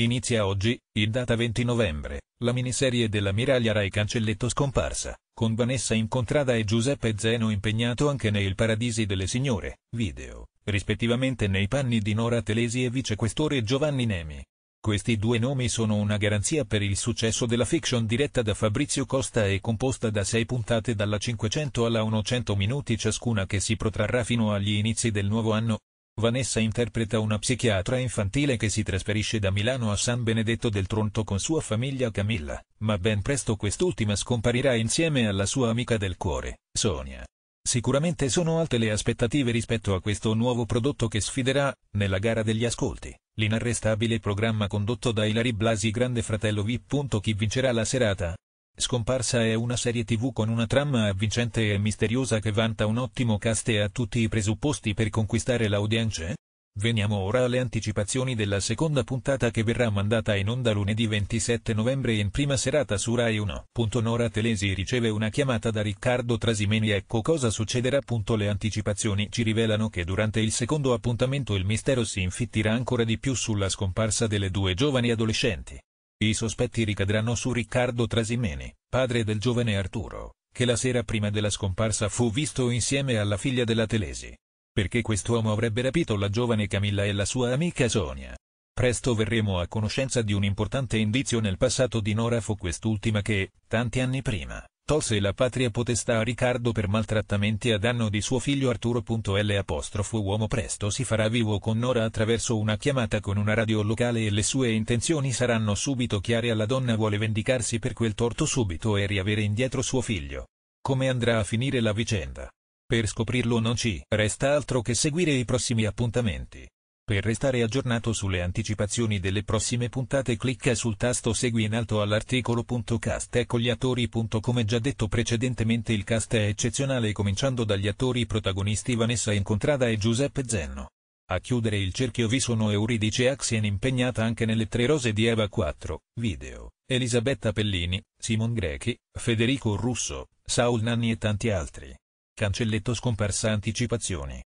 Inizia oggi, il data 20 novembre, la miniserie della Miraglia Rai Cancelletto Scomparsa, con Vanessa Incontrada e Giuseppe Zeno impegnato anche nei Paradisi delle Signore, video, rispettivamente nei panni di Nora Telesi e vicequestore Giovanni Nemi. Questi due nomi sono una garanzia per il successo della fiction diretta da Fabrizio Costa e composta da sei puntate dalla 500 alla 100 minuti ciascuna che si protrarrà fino agli inizi del nuovo anno, Vanessa interpreta una psichiatra infantile che si trasferisce da Milano a San Benedetto del Tronto con sua famiglia Camilla, ma ben presto quest'ultima scomparirà insieme alla sua amica del cuore, Sonia. Sicuramente sono alte le aspettative rispetto a questo nuovo prodotto che sfiderà, nella gara degli ascolti, l'inarrestabile programma condotto da Ilari Blasi Grande Fratello V. Chi vincerà la serata? Scomparsa è una serie tv con una trama avvincente e misteriosa che vanta un ottimo cast e ha tutti i presupposti per conquistare l'audience? Veniamo ora alle anticipazioni della seconda puntata che verrà mandata in onda lunedì 27 novembre in prima serata su Rai 1. Nora Telesi riceve una chiamata da Riccardo Trasimeni ecco cosa succederà. Le anticipazioni ci rivelano che durante il secondo appuntamento il mistero si infittirà ancora di più sulla scomparsa delle due giovani adolescenti. I sospetti ricadranno su Riccardo Trasimeni, padre del giovane Arturo, che la sera prima della scomparsa fu visto insieme alla figlia della Telesi. Perché quest'uomo avrebbe rapito la giovane Camilla e la sua amica Sonia. Presto verremo a conoscenza di un importante indizio nel passato di Nora fu quest'ultima che, tanti anni prima, tolse la patria potestà a Riccardo per maltrattamenti a danno di suo figlio Arturo. L. Uomo presto si farà vivo con Nora attraverso una chiamata con una radio locale e le sue intenzioni saranno subito chiare alla donna vuole vendicarsi per quel torto subito e riavere indietro suo figlio. Come andrà a finire la vicenda? Per scoprirlo non ci resta altro che seguire i prossimi appuntamenti. Per restare aggiornato sulle anticipazioni delle prossime puntate clicca sul tasto segui in alto all'articolo.cast ecco gli attori. Come già detto precedentemente il cast è eccezionale cominciando dagli attori protagonisti Vanessa Incontrada e Giuseppe Zenno. A chiudere il cerchio vi sono Euridice Axien impegnata anche nelle tre rose di Eva 4, video, Elisabetta Pellini, Simon Grechi, Federico Russo, Saul Nanni e tanti altri. Cancelletto scomparsa anticipazioni.